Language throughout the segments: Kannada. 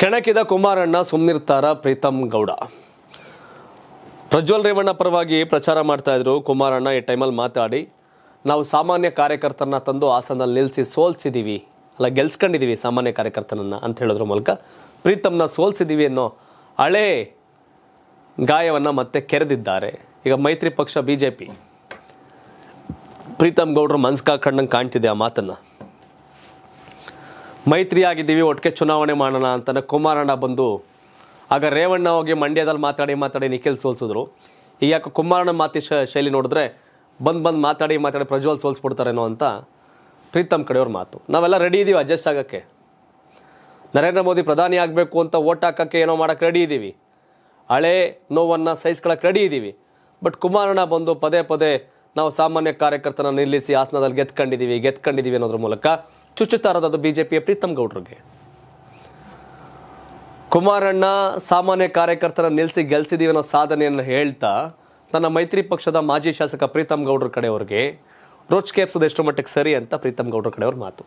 ಕೆಣಕಿದ ಕುಮಾರಣ್ಣ ಸುಮ್ನಿರ್ತಾರ ಪ್ರೀತಮ್ ಗೌಡ ಪ್ರಜ್ವಲ್ ರೇವಣ್ಣ ಪರವಾಗಿ ಪ್ರಚಾರ ಮಾಡ್ತಾ ಇದ್ರು ಕುಮಾರಣ್ಣ ಈ ಟೈಮಲ್ಲಿ ಮಾತಾಡಿ ನಾವು ಸಾಮಾನ್ಯ ಕಾರ್ಯಕರ್ತನ ತಂದು ಆಸನದಲ್ಲಿ ನಿಲ್ಲಿಸಿ ಸೋಲ್ಸಿದ್ದೀವಿ ಅಲ್ಲ ಗೆಲ್ಸ್ಕೊಂಡಿದ್ದೀವಿ ಸಾಮಾನ್ಯ ಕಾರ್ಯಕರ್ತನನ್ನು ಅಂತ ಹೇಳೋದ್ರ ಮೂಲಕ ಪ್ರೀತಮ್ನ ಸೋಲ್ಸಿದ್ದೀವಿ ಅನ್ನೋ ಹಳೇ ಗಾಯವನ್ನು ಮತ್ತೆ ಕೆರೆದಿದ್ದಾರೆ ಈಗ ಮೈತ್ರಿ ಪಕ್ಷ ಬಿ ಜೆ ಪಿ ಪ್ರೀತಮ್ ಗೌಡರು ಮನ್ಸ್ಕಾಕಂಡಂಗೆ ಕಾಣ್ತಿದೆ ಆ ಮಾತನ್ನು ಆಗಿದ್ದೀವಿ ಒಟ್ಟಿಗೆ ಚುನಾವಣೆ ಮಾಡೋಣ ಅಂತ ಕುಮಾರಣ್ಣ ಬಂದು ಆಗ ರೇವಣ್ಣ ಹೋಗಿ ಮಂಡ್ಯದಲ್ಲಿ ಮಾತಾಡಿ ಮಾತಾಡಿ ನಿಖಿಲ್ ಸೋಲ್ಸಿದ್ರು ಈಗ ಯಾಕೆ ಕುಮಾರಣ್ಣ ಮಾತಿ ಶೈಲಿ ನೋಡಿದ್ರೆ ಬಂದು ಬಂದು ಮಾತಾಡಿ ಮಾತಾಡಿ ಪ್ರಜ್ವಲ್ ಸೋಲ್ಸ್ಬಿಡ್ತಾರೇನೋ ಅಂತ ಪ್ರೀತಮ್ ಕಡೆಯವ್ರ ಮಾತು ನಾವೆಲ್ಲ ರೆಡಿ ಇದ್ದೀವಿ ಅಡ್ಜಸ್ಟ್ ಆಗೋಕ್ಕೆ ನರೇಂದ್ರ ಮೋದಿ ಪ್ರಧಾನಿ ಆಗಬೇಕು ಅಂತ ಓಟ್ ಹಾಕೋಕ್ಕೆ ಏನೋ ಮಾಡೋಕ್ಕೆ ರೆಡಿ ಇದ್ದೀವಿ ಹಳೆ ನೋವನ್ನು ಸಹಿಸ್ಕೊಳಕ್ಕೆ ರೆಡಿ ಇದ್ದೀವಿ ಬಟ್ ಕುಮಾರಣ್ಣ ಬಂದು ಪದೇ ಪದೇ ನಾವು ಸಾಮಾನ್ಯ ಕಾರ್ಯಕರ್ತನ ನಿಲ್ಲಿಸಿ ಹಾಸನದಲ್ಲಿ ಗೆದ್ಕೊಂಡಿದ್ದೀವಿ ಗೆದ್ಕೊಂಡಿದ್ದೀವಿ ಅನ್ನೋದ್ರ ಮೂಲಕ ಚುಚ್ಚುತ್ತಾ ಬಿಜೆಪಿಯ ಪ್ರೀತಮ್ ಗೌಡ್ರಿಗೆ ಕುಮಾರಣ್ಣ ಸಾಮಾನ್ಯ ಕಾರ್ಯಕರ್ತರ ನಿಲ್ಲಿಸಿ ಗೆಲ್ಸಿದೀವಿ ಅನ್ನೋ ಸಾಧನೆಯನ್ನು ಹೇಳ್ತಾ ತನ್ನ ಮೈತ್ರಿ ಪಕ್ಷದ ಮಾಜಿ ಶಾಸಕ ಪ್ರೀತಮ್ ಗೌಡ್ರ ಕಡೆಯವ್ರಿಗೆ ರೋಚ್ ಕೇಪ್ಸೋದು ಎಷ್ಟು ಮಟ್ಟಕ್ಕೆ ಸರಿ ಅಂತ ಪ್ರೀತಮ್ ಗೌಡ್ರ ಕಡೆಯವ್ರ ಮಾತು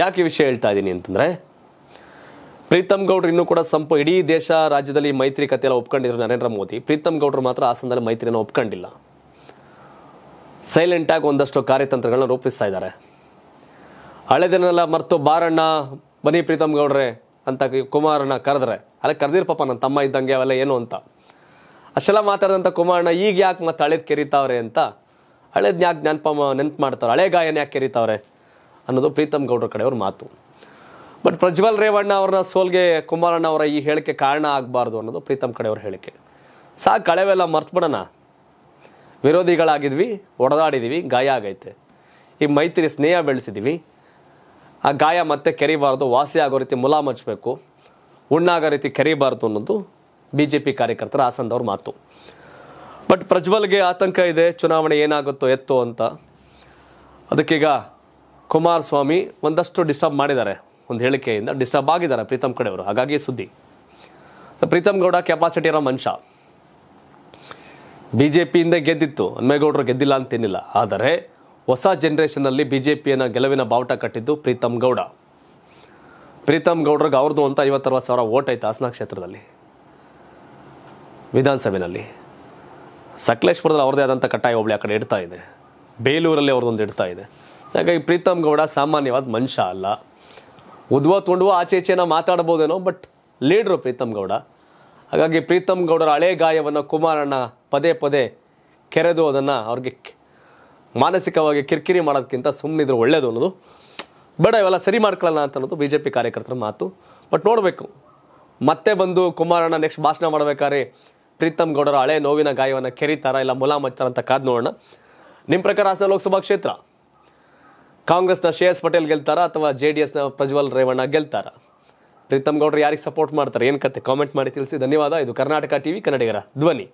ಯಾಕೆ ಈ ವಿಷಯ ಹೇಳ್ತಾ ಇದ್ದೀನಿ ಅಂತಂದರೆ ಪ್ರೀತಮ್ ಗೌಡ್ರು ಇನ್ನೂ ಕೂಡ ಸಂಪ ಇಡೀ ದೇಶ ರಾಜ್ಯದಲ್ಲಿ ಮೈತ್ರಿ ಕತೆ ಎಲ್ಲ ಒಪ್ಕೊಂಡಿದ್ರು ನರೇಂದ್ರ ಮೋದಿ ಪ್ರೀತಮ್ ಗೌಡ್ರು ಮಾತ್ರ ಆಸನದಲ್ಲಿ ಮೈತ್ರಿಯನ್ನು ಒಪ್ಕೊಂಡಿಲ್ಲ ಸೈಲೆಂಟಾಗಿ ಒಂದಷ್ಟು ಕಾರ್ಯತಂತ್ರಗಳನ್ನ ರೂಪಿಸ್ತಾ ಇದ್ದಾರೆ ಹಳೆದನ್ನೆಲ್ಲ ಮರ್ತು ಬಾರಣ್ಣ ಬನ್ನಿ ಪ್ರೀತಮ್ ಗೌಡ್ರೆ ಅಂತ ಕುಮಾರಣ್ಣ ಕರೆದ್ರೆ ಅಲ್ಲ ಕರೆದಿರ್ ಪಾಪ ನನ್ನ ತಮ್ಮ ಇದ್ದಂಗೆ ಅವೆಲ್ಲ ಏನು ಅಂತ ಅಷ್ಟೆಲ್ಲ ಮಾತಾಡಿದಂಥ ಕುಮಾರಣ್ಣ ಈಗ ಯಾಕೆ ಮತ್ತೆ ಹಳೇದು ಕೆರೀತಾವ್ರೆ ಅಂತ ಹಳೇದ್ ಯಾಕೆ ನೆನಪ ನೆನ್ಪು ಮಾಡ್ತಾರೆ ಹಳೆ ಗಾಯನ ಯಾಕೆ ಕೆರಿತಾವ್ರೆ ಅನ್ನೋದು ಪ್ರೀತಮ್ ಗೌಡ್ರ ಕಡೆಯವ್ರ ಮಾತು ಬಟ್ ಪ್ರಜ್ವಲ್ ರೇವಣ್ಣ ಅವ್ರನ್ನ ಸೋಲ್ಗೆ ಕುಮಾರಣ್ಣ ಅವರ ಈ ಹೇಳಿಕೆ ಕಾರಣ ಆಗಬಾರ್ದು ಅನ್ನೋದು ಪ್ರೀತಮ್ ಕಡೆಯವ್ರ ಹೇಳಿಕೆ ಸಾಕು ಕಳೆವೆಲ್ಲ ಮರ್ತ್ಬಿಡೋಣ ವಿರೋಧಿಗಳಾಗಿದ್ವಿ ಒಡೆದಾಡಿದ್ದೀವಿ ಗಾಯ ಆಗೈತೆ ಈ ಮೈತ್ರಿ ಸ್ನೇಹ ಬೆಳೆಸಿದ್ವಿ ಆ ಗಾಯ ಮತ್ತೆ ಕೆರಿಬಾರ್ದು ವಾಸಿ ಆಗೋ ರೀತಿ ಮುಲಾಮ್ ಹಚ್ಚಬೇಕು ಉಣ್ಣಾಗೋ ರೀತಿ ಕೆರಿಬಾರ್ದು ಅನ್ನೋದು ಬಿ ಜೆ ಪಿ ಕಾರ್ಯಕರ್ತರ ಹಾಸನದವ್ರ ಮಾತು ಬಟ್ ಪ್ರಜ್ವಲ್ಗೆ ಆತಂಕ ಇದೆ ಚುನಾವಣೆ ಏನಾಗುತ್ತೋ ಎತ್ತೋ ಅಂತ ಅದಕ್ಕೀಗ ಕುಮಾರಸ್ವಾಮಿ ಒಂದಷ್ಟು ಡಿಸ್ಟರ್ಬ್ ಮಾಡಿದ್ದಾರೆ ಒಂದು ಹೇಳಿಕೆಯಿಂದ ಡಿಸ್ಟರ್ಬ್ ಆಗಿದ್ದಾರೆ ಪ್ರೀತಮ್ ಕಡೆಯವರು ಹಾಗಾಗಿ ಸುದ್ದಿ ಪ್ರೀತಮ್ ಗೌಡ ಕೆಪಾಸಿಟಿ ಇರೋ ಮನುಷ್ಯ ಬಿ ಜೆ ಪಿಯಿಂದ ಗೆದ್ದಿತ್ತು ಅನ್ಮೇಗೌಡರು ಗೆದ್ದಿಲ್ಲ ಅಂತೇನಿಲ್ಲ ಆದರೆ ಹೊಸ ಜನ್ರೇಷನ್ನಲ್ಲಿ ಬಿ ಜೆ ಪಿಯನ್ನು ಗೆಲುವಿನ ಬಾವುಟ ಕಟ್ಟಿದ್ದು ಪ್ರೀತಮ್ ಗೌಡ ಪ್ರೀತಮ್ ಗೌಡ್ರಿಗೆ ಅವ್ರದ್ದು ಅಂತ ಐವತ್ತರವತ್ತು ಸಾವಿರ ಓಟ್ ಐತೆ ಹಾಸನ ಕ್ಷೇತ್ರದಲ್ಲಿ ವಿಧಾನಸಭೆಯಲ್ಲಿ ಸಕಲೇಶ್ಪುರದಲ್ಲಿ ಅವ್ರದ್ದೇ ಆದಂಥ ಕಟ್ಟಾಯ ಒಬ್ಳಿ ಆ ಕಡೆ ಇಡ್ತಾ ಇದೆ ಬೇಲೂರಲ್ಲಿ ಅವ್ರದ್ದೊಂದು ಇಡ್ತಾ ಇದೆ ಹಾಗಾಗಿ ಪ್ರೀತಮ್ ಗೌಡ ಸಾಮಾನ್ಯವಾದ ಮನುಷ್ಯ ಅಲ್ಲ ಉದ್ವ ತುಂಡುವ ಆಚೆ ಈಚೆನ ಮಾತಾಡ್ಬೋದೇನೋ ಬಟ್ ಲೀಡ್ರು ಪ್ರೀತಮ್ ಗೌಡ ಹಾಗಾಗಿ ಪ್ರೀತಮ್ ಗೌಡರ ಹಳೇ ಗಾಯವನ್ನು ಕುಮಾರಣ್ಣ ಪದೇ ಪದೇ ಕೆರೆದು ಅದನ್ನು ಅವ್ರಿಗೆ ಮಾನಸಿಕವಾಗಿ ಕಿರಿಕಿರಿ ಮಾಡೋದಕ್ಕಿಂತ ಸುಮ್ಮನಿದ್ರೆ ಒಳ್ಳೇದು ಅನ್ನೋದು ಬೇಡ ಇವೆಲ್ಲ ಸರಿ ಮಾಡ್ಕೊಳ್ಳೋಣ ಅಂತ ಅನ್ನೋದು ಬಿ ಜೆ ಪಿ ಕಾರ್ಯಕರ್ತರ ಮಾತು ಬಟ್ ನೋಡಬೇಕು ಮತ್ತೆ ಬಂದು ಕುಮಾರಣ್ಣ ನೆಕ್ಸ್ಟ್ ಭಾಷಣ ಮಾಡಬೇಕಾದ್ರೆ ಪ್ರೀತಮ್ ಗೌಡರ ಹಳೆ ನೋವಿನ ಗಾಯವನ್ನು ಕೆರಿತಾರ ಇಲ್ಲ ಮುಲಾಮ್ ಹಚ್ಚಾರ ಅಂತ ಕಾದ್ ನೋಡೋಣ ನಿಮ್ಮ ಪ್ರಕಾರ ಹಾಸನ ಲೋಕಸಭಾ ಕ್ಷೇತ್ರ ಕಾಂಗ್ರೆಸ್ನ ಶೇಯಸ್ ಪಟೇಲ್ ಗೆಲ್ತಾರ ಅಥವಾ ಜೆ ಡಿ ಎಸ್ನ ಪ್ರಜ್ವಲ್ ರೇವಣ್ಣ ಗೆಲ್ತಾರ ಪ್ರೀತಮ್ ಗೌಡರು ಯಾರಿಗೆ ಸಪೋರ್ಟ್ ಮಾಡ್ತಾರೆ ಏನು ಕತೆ ಕಾಮೆಂಟ್ ಮಾಡಿ ತಿಳಿಸಿ ಧನ್ಯವಾದ ಇದು ಕರ್ನಾಟಕ ಟಿವಿ ಕನ್ನಡಿಗರ ಧ್ವನಿ